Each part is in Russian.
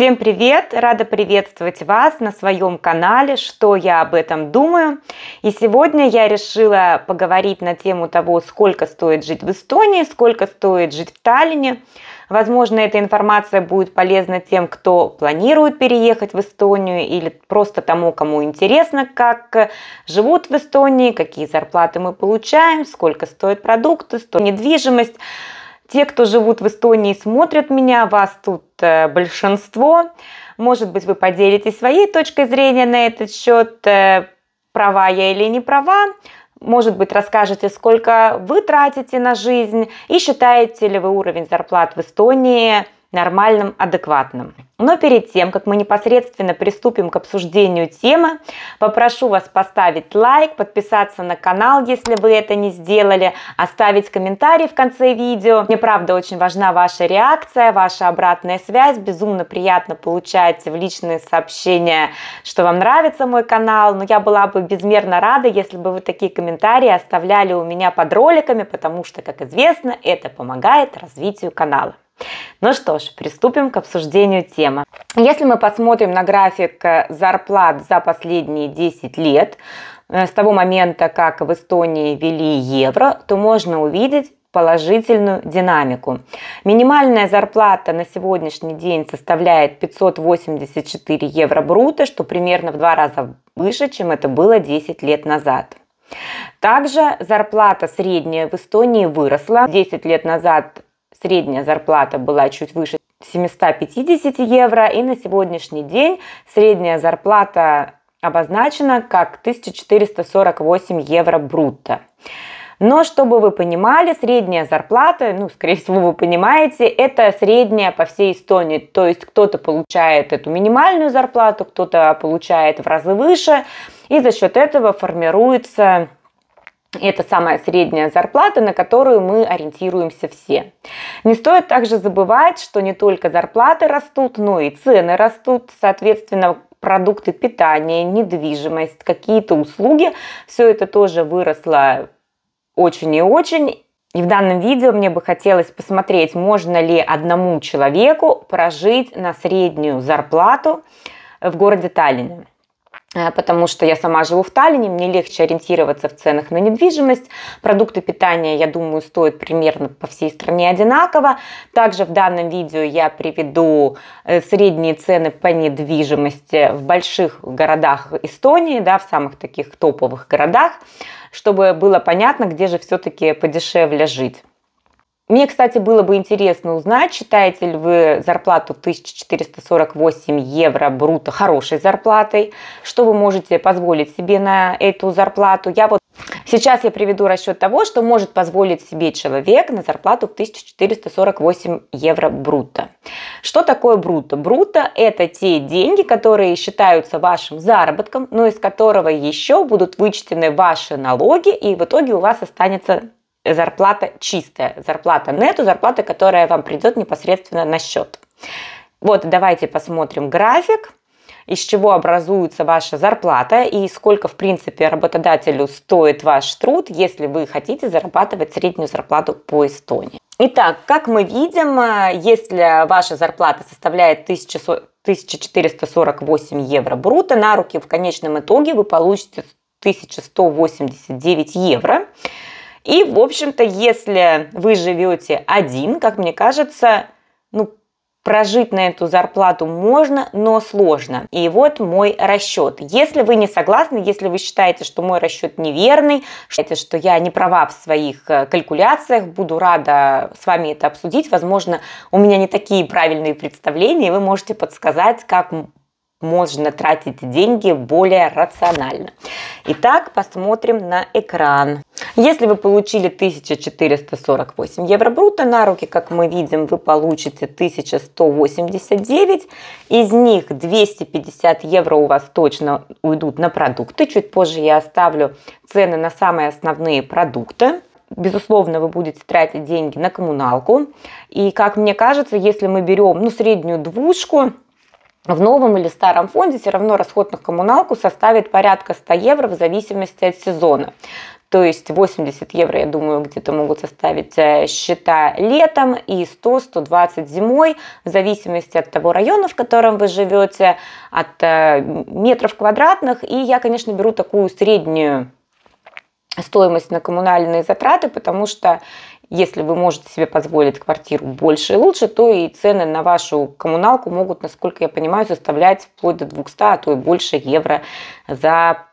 Всем привет! Рада приветствовать вас на своем канале «Что я об этом думаю». И сегодня я решила поговорить на тему того, сколько стоит жить в Эстонии, сколько стоит жить в Таллине. Возможно, эта информация будет полезна тем, кто планирует переехать в Эстонию или просто тому, кому интересно, как живут в Эстонии, какие зарплаты мы получаем, сколько стоит продукты, стоит недвижимость – те, кто живут в Эстонии, смотрят меня, вас тут э, большинство. Может быть, вы поделитесь своей точкой зрения на этот счет, э, права я или не права. Может быть, расскажете, сколько вы тратите на жизнь и считаете ли вы уровень зарплат в Эстонии – нормальным, адекватным. Но перед тем, как мы непосредственно приступим к обсуждению темы, попрошу вас поставить лайк, подписаться на канал, если вы это не сделали, оставить комментарий в конце видео. Мне правда очень важна ваша реакция, ваша обратная связь. Безумно приятно получать в личные сообщения, что вам нравится мой канал. Но я была бы безмерно рада, если бы вы такие комментарии оставляли у меня под роликами, потому что, как известно, это помогает развитию канала. Ну что ж, приступим к обсуждению темы. Если мы посмотрим на график э, зарплат за последние 10 лет, э, с того момента, как в Эстонии ввели евро, то можно увидеть положительную динамику. Минимальная зарплата на сегодняшний день составляет 584 евро брута, что примерно в два раза выше, чем это было 10 лет назад. Также зарплата средняя в Эстонии выросла. 10 лет назад средняя зарплата была чуть выше 750 евро, и на сегодняшний день средняя зарплата обозначена как 1448 евро брутто. Но чтобы вы понимали, средняя зарплата, ну, скорее всего, вы понимаете, это средняя по всей Эстонии. То есть кто-то получает эту минимальную зарплату, кто-то получает в разы выше, и за счет этого формируется это самая средняя зарплата, на которую мы ориентируемся все. Не стоит также забывать, что не только зарплаты растут, но и цены растут. Соответственно, продукты питания, недвижимость, какие-то услуги. Все это тоже выросло очень и очень. И в данном видео мне бы хотелось посмотреть, можно ли одному человеку прожить на среднюю зарплату в городе Таллине. Э, потому что я сама живу в Таллине, мне легче ориентироваться в ценах на недвижимость. Продукты питания, я думаю, стоят примерно по всей стране одинаково. Также в данном видео я приведу э, средние цены по недвижимости в больших городах Эстонии, да, в самых таких топовых городах, чтобы было понятно, где же все-таки подешевле жить. Мне, кстати, было бы интересно узнать, считаете ли вы зарплату 1448 евро бруто хорошей зарплатой, что вы можете позволить себе на эту зарплату. Я вот сейчас я приведу расчет того, что может позволить себе человек на зарплату в 1448 евро бруто. Что такое бруто? Бруто – это те деньги, которые считаются вашим заработком, но из которого еще будут вычтены ваши налоги, и в итоге у вас останется зарплата чистая, зарплата нету, зарплата, которая вам придет непосредственно на счет. Вот давайте посмотрим график из чего образуется ваша зарплата и сколько, в принципе, работодателю стоит ваш труд, если вы хотите зарабатывать среднюю зарплату по Эстонии. Итак, как мы видим, э, если ваша зарплата составляет 1448 евро бруто, на руки в конечном итоге вы получите 1189 евро. И, в общем-то, если вы живете один, как мне кажется, ну, Прожить на эту зарплату можно, но сложно. И вот мой расчет. Если вы не согласны, если вы считаете, что мой расчет неверный, считаете, что я не права в своих э, калькуляциях, буду рада с вами это обсудить. Возможно, у меня не такие правильные представления, и вы можете подсказать, как можно тратить деньги более рационально. Итак, посмотрим на экран. Если вы получили 1448 евро брута на руки, как мы видим, вы получите 1189. Из них 250 евро у вас точно уйдут на продукты. Чуть позже я оставлю цены на самые основные продукты безусловно, вы будете тратить деньги на коммуналку. И, как мне кажется, если мы берем ну, среднюю двушку, в новом или старом фонде все равно расход на коммуналку составит порядка 100 евро в зависимости от сезона. То есть 80 евро, я думаю, где-то могут составить э, счета летом и 100-120 зимой, в зависимости от того района, в котором вы живете, от э, метров квадратных. И я, конечно, беру такую среднюю стоимость на коммунальные затраты, потому что если вы можете себе позволить квартиру больше и лучше, то и цены на вашу коммуналку могут, насколько я понимаю, составлять вплоть до 200, а то и больше евро за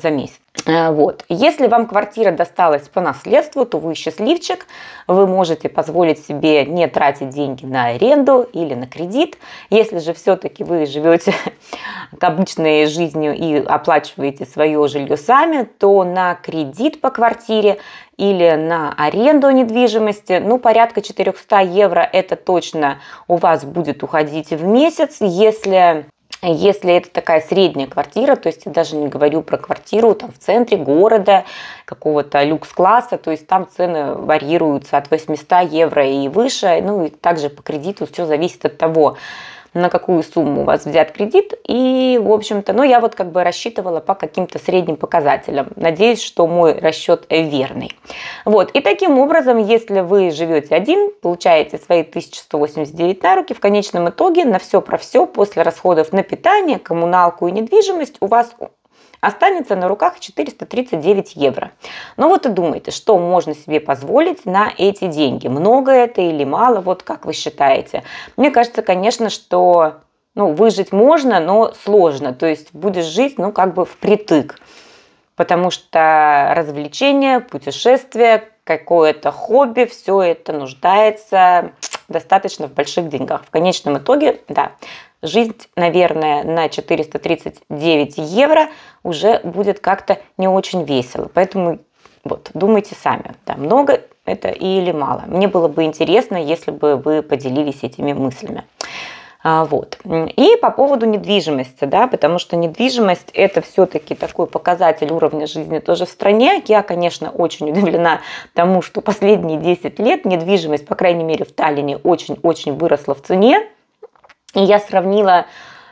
за месяц. Э, вот. Если вам квартира досталась по наследству, то вы счастливчик, вы можете позволить себе не тратить деньги на аренду или на кредит. Если же все-таки вы живете обычной жизнью и оплачиваете свое жилье сами, то на кредит по квартире или на аренду недвижимости, ну, порядка 400 евро это точно у вас будет уходить в месяц. Если если это такая средняя квартира, то есть я даже не говорю про квартиру там в центре города, какого-то люкс-класса, то есть там цены варьируются от 800 евро и выше, ну и также по кредиту все зависит от того, на какую сумму у вас взят кредит. И, в общем-то, ну, я вот как бы рассчитывала по каким-то средним показателям. Надеюсь, что мой расчет э, верный. Вот, и таким образом, если вы живете один, получаете свои 1189 на руки, в конечном итоге на все про все после расходов на питание, коммуналку и недвижимость у вас останется на руках 439 евро. Но вот и думаете, что можно себе позволить на эти деньги? Много это или мало? Вот как вы считаете? Мне кажется, конечно, что ну, выжить можно, но сложно. То есть будешь жить, ну, как бы впритык. Потому что развлечения, путешествия, какое-то хобби, все это нуждается достаточно в больших деньгах. В конечном итоге, да, жизнь, наверное, на 439 евро уже будет как-то не очень весело. Поэтому вот, думайте сами, да, много это или мало. Мне было бы интересно, если бы вы поделились этими мыслями. А, вот. И по поводу недвижимости, да, потому что недвижимость это все-таки такой показатель уровня жизни тоже в стране. Я, конечно, очень удивлена тому, что последние 10 лет недвижимость, по крайней мере, в Таллине очень-очень выросла в цене. И я сравнила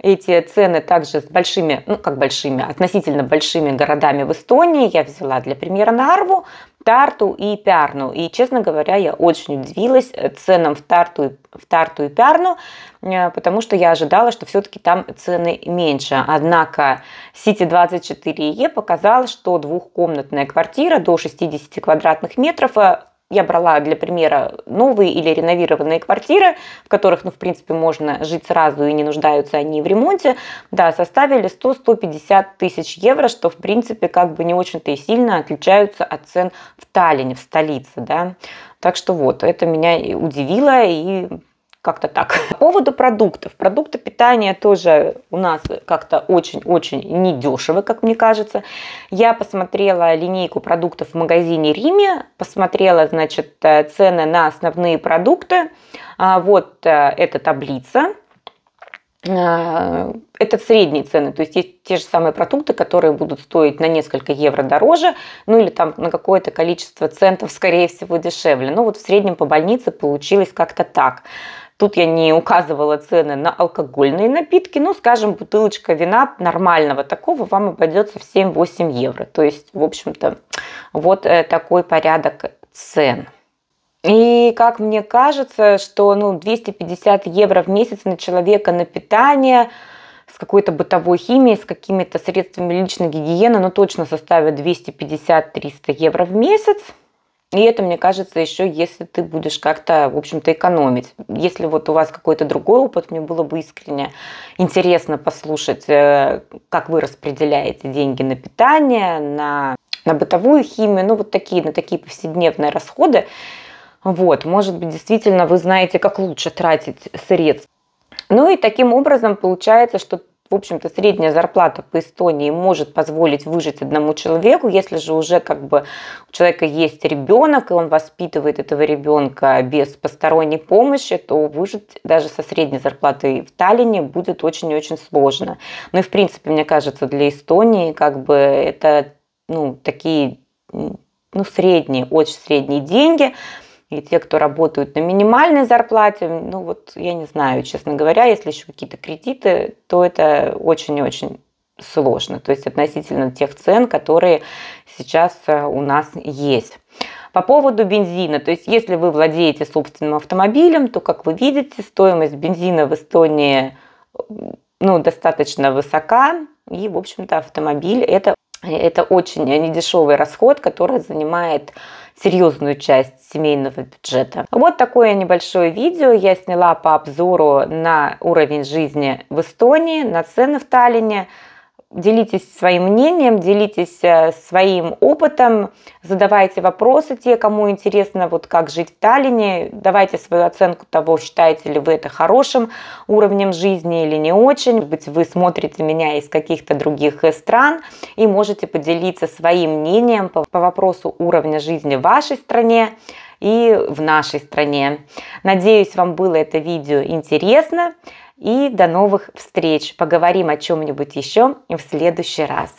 эти цены также с большими, ну как большими, относительно большими городами в Эстонии. Я взяла для примера Нарву, Тарту и Пярну. И, честно говоря, я очень удивилась ценам в Тарту, в Тарту и Пярну, э, потому что я ожидала, что все-таки там цены меньше. Однако City24E показал, что двухкомнатная квартира до 60 квадратных метров э, я брала для примера новые или реновированные квартиры, в которых, ну, в принципе, можно жить сразу и не нуждаются они в ремонте, да, составили 100-150 тысяч евро, что, в принципе, как бы не очень-то и сильно отличаются от цен в Таллине, в столице, да. Так что вот, это меня удивило и как-то так. По поводу продуктов. Продукты питания тоже у нас как-то очень-очень недешевы, как мне кажется. Я посмотрела линейку продуктов в магазине Риме, посмотрела, значит, э, цены на основные продукты. А, вот э, эта таблица а, это средние цены, то есть есть те же самые продукты, которые будут стоить на несколько евро дороже, ну или там на какое-то количество центов, скорее всего, дешевле. Но ну вот в среднем по больнице получилось как-то так. Тут я не указывала цены на алкогольные напитки, но, скажем, бутылочка вина нормального такого вам обойдется в 7-8 евро. То есть, в общем-то, вот э, такой порядок цен. И как мне кажется, что ну, 250 евро в месяц на человека на питание с какой-то бытовой химией, с какими-то средствами личной гигиены, ну точно составит 250-300 евро в месяц. И это, мне кажется, еще если ты будешь как-то, в общем-то, экономить. Если вот у вас какой-то другой опыт, мне было бы искренне интересно послушать, э, как вы распределяете деньги на питание, на, на бытовую химию, ну вот такие, на такие повседневные расходы. Вот, может быть, действительно вы знаете, как лучше тратить средства. Ну и таким образом получается, что в общем-то, средняя зарплата по Эстонии может позволить выжить одному человеку, если же уже как бы у человека есть ребенок, и он воспитывает этого ребенка без посторонней помощи, то выжить даже со средней зарплатой в Таллине будет очень и очень сложно. Ну и, в принципе, мне кажется, для Эстонии как бы это, ну, такие, ну, средние, очень средние деньги – и те, кто работают на минимальной зарплате, ну вот я не знаю, честно говоря, если еще какие-то кредиты, то это очень-очень сложно, то есть относительно тех цен, которые сейчас э, у нас есть. По поводу бензина, то есть если вы владеете собственным автомобилем, то, как вы видите, стоимость бензина в Эстонии ну, достаточно высока, и, в общем-то, автомобиль – это это очень э, недешевый расход, который занимает серьезную часть семейного бюджета. Вот такое небольшое видео я сняла по обзору на уровень жизни в Эстонии, на цены в Таллине делитесь своим мнением, делитесь э, своим опытом, задавайте вопросы те, кому интересно, вот как жить в Таллине, давайте свою оценку того, считаете ли вы это хорошим уровнем жизни или не очень. Может быть, вы смотрите меня из каких-то других э, стран и можете поделиться своим мнением по, по вопросу уровня жизни в вашей стране и в нашей стране. Надеюсь, вам было это видео интересно. И до новых встреч. Поговорим о чем-нибудь еще в следующий раз.